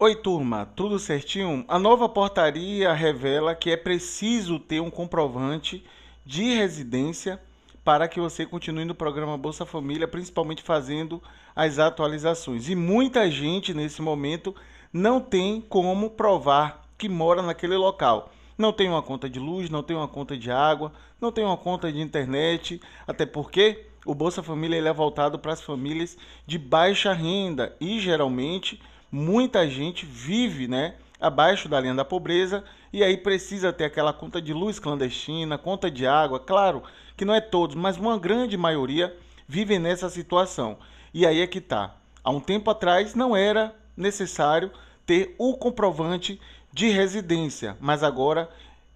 Oi, turma, tudo certinho? A nova portaria revela que é preciso ter um comprovante de residência para que você continue no programa Bolsa Família, principalmente fazendo as atualizações. E muita gente nesse momento não tem como provar que mora naquele local. Não tem uma conta de luz, não tem uma conta de água, não tem uma conta de internet, até porque o Bolsa Família ele é voltado para as famílias de baixa renda e geralmente muita gente vive, né? abaixo da linha da pobreza e aí precisa ter aquela conta de luz clandestina, conta de água, claro que não é todos, mas uma grande maioria vive nessa situação. E aí é que tá. Há um tempo atrás não era necessário ter o comprovante de residência, mas agora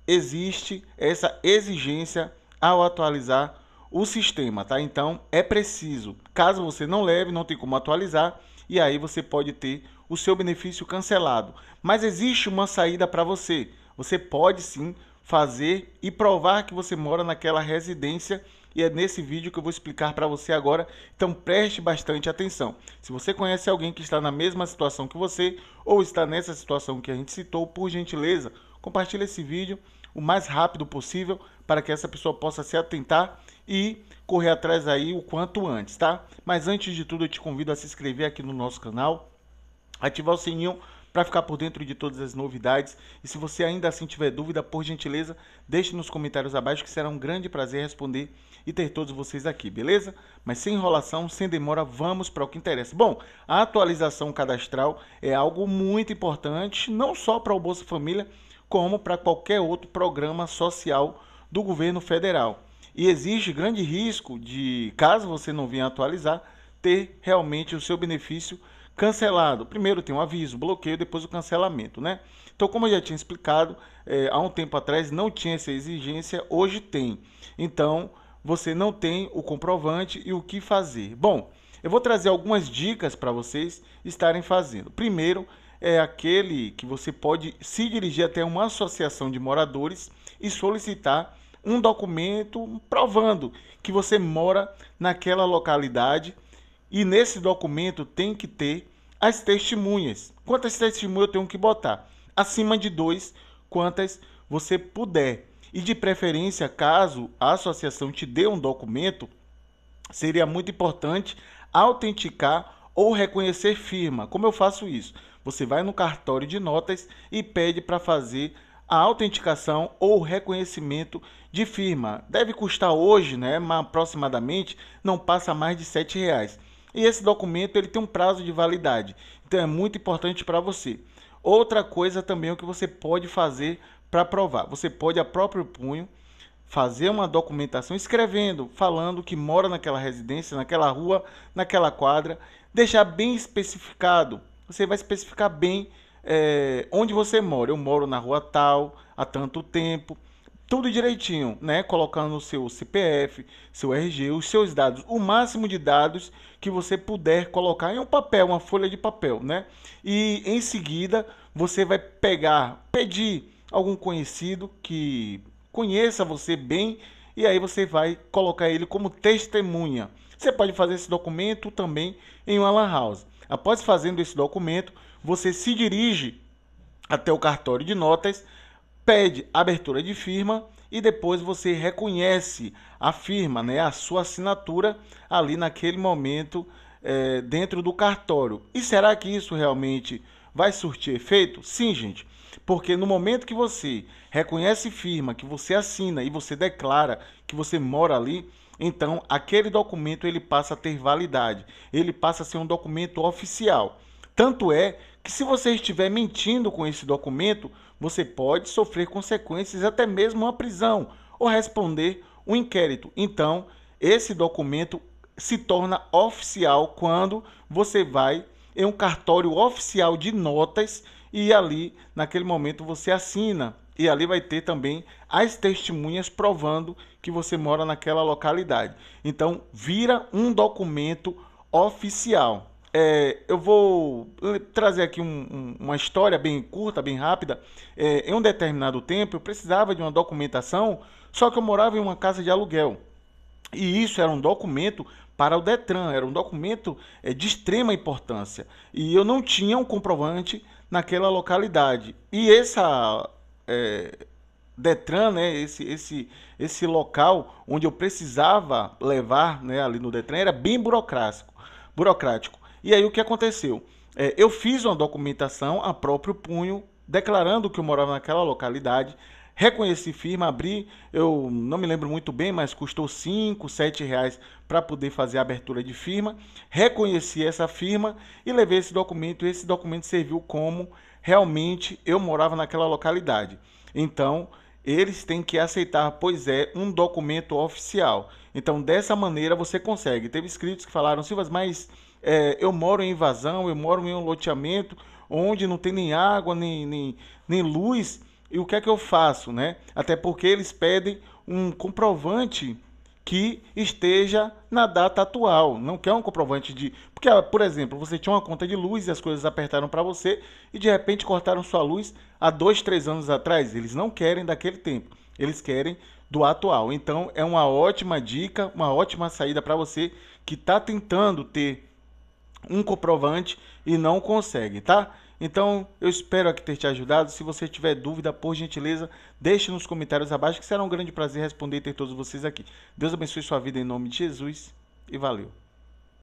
existe essa exigência ao atualizar o sistema, tá? Então é preciso. Caso você não leve, não tem como atualizar, e aí você pode ter o seu benefício cancelado. Mas existe uma saída para você. Você pode sim fazer e provar que você mora naquela residência e é nesse vídeo que eu vou explicar para você agora. Então preste bastante atenção. Se você conhece alguém que está na mesma situação que você ou está nessa situação que a gente citou, por gentileza, compartilhe esse vídeo o mais rápido possível para que essa pessoa possa se atentar e correr atrás aí o quanto antes, tá? Mas antes de tudo, eu te convido a se inscrever aqui no nosso canal ativar o sininho para ficar por dentro de todas as novidades. E se você ainda assim tiver dúvida, por gentileza, deixe nos comentários abaixo que será um grande prazer responder e ter todos vocês aqui, beleza? Mas sem enrolação, sem demora, vamos para o que interessa. Bom, a atualização cadastral é algo muito importante, não só para o Bolsa Família, como para qualquer outro programa social do governo federal. E existe grande risco de, caso você não venha atualizar, ter realmente o seu benefício Cancelado, primeiro tem um aviso, bloqueio, depois o cancelamento, né? Então, como eu já tinha explicado, é, há um tempo atrás não tinha essa exigência, hoje tem. Então, você não tem o comprovante e o que fazer. Bom, eu vou trazer algumas dicas para vocês estarem fazendo. Primeiro, é aquele que você pode se dirigir até uma associação de moradores e solicitar um documento provando que você mora naquela localidade e nesse documento tem que ter as testemunhas. Quantas testemunhas eu tenho que botar? Acima de dois, quantas você puder. E de preferência, caso a associação te dê um documento, seria muito importante autenticar ou reconhecer firma. Como eu faço isso? Você vai no cartório de notas e pede para fazer a autenticação ou reconhecimento de firma. Deve custar hoje, né, aproximadamente, não passa mais de R$ reais. E esse documento ele tem um prazo de validade. Então é muito importante para você. Outra coisa também é o que você pode fazer para provar. Você pode a próprio punho fazer uma documentação escrevendo, falando que mora naquela residência, naquela rua, naquela quadra, deixar bem especificado. Você vai especificar bem é, onde você mora. Eu moro na rua tal há tanto tempo tudo direitinho, né? Colocando o seu CPF, seu RG, os seus dados, o máximo de dados que você puder colocar em um papel, uma folha de papel, né? E em seguida você vai pegar, pedir algum conhecido que conheça você bem e aí você vai colocar ele como testemunha. Você pode fazer esse documento também em uma lan house. Após fazendo esse documento, você se dirige até o cartório de notas pede abertura de firma e depois você reconhece a firma, né, a sua assinatura ali naquele momento é, dentro do cartório. E será que isso realmente vai surtir efeito? Sim, gente, porque no momento que você reconhece firma, que você assina e você declara que você mora ali, então aquele documento ele passa a ter validade, ele passa a ser um documento oficial. Tanto é que, se você estiver mentindo com esse documento, você pode sofrer consequências, até mesmo uma prisão, ou responder um inquérito. Então, esse documento se torna oficial quando você vai em um cartório oficial de notas e ali, naquele momento, você assina. E ali vai ter também as testemunhas provando que você mora naquela localidade. Então, vira um documento oficial. É, eu vou trazer aqui um, um, uma história bem curta, bem rápida. É, em um determinado tempo, eu precisava de uma documentação, só que eu morava em uma casa de aluguel. E isso era um documento para o Detran, era um documento é, de extrema importância. E eu não tinha um comprovante naquela localidade. E essa. É, Detran, né, esse, esse, esse local onde eu precisava levar né, ali no Detran, era bem burocrático. burocrático. E aí o que aconteceu? É, eu fiz uma documentação a próprio punho, declarando que eu morava naquela localidade, reconheci firma, abri, eu não me lembro muito bem, mas custou 5, 7 reais para poder fazer a abertura de firma, reconheci essa firma e levei esse documento, e esse documento serviu como realmente eu morava naquela localidade. Então, eles têm que aceitar, pois é um documento oficial. Então, dessa maneira você consegue. Teve inscritos que falaram, Silvas, mas é, eu moro em invasão, eu moro em um loteamento onde não tem nem água, nem, nem, nem luz, e o que é que eu faço, né? Até porque eles pedem um comprovante que esteja na data atual, não quer um comprovante de... Porque, ah, por exemplo, você tinha uma conta de luz e as coisas apertaram para você e de repente cortaram sua luz há dois, três anos atrás. Eles não querem daquele tempo, eles querem do atual. Então, é uma ótima dica, uma ótima saída para você que está tentando ter um comprovante e não consegue, tá? Então, eu espero aqui ter te ajudado. Se você tiver dúvida, por gentileza, deixe nos comentários abaixo, que será um grande prazer responder e ter todos vocês aqui. Deus abençoe sua vida em nome de Jesus e valeu!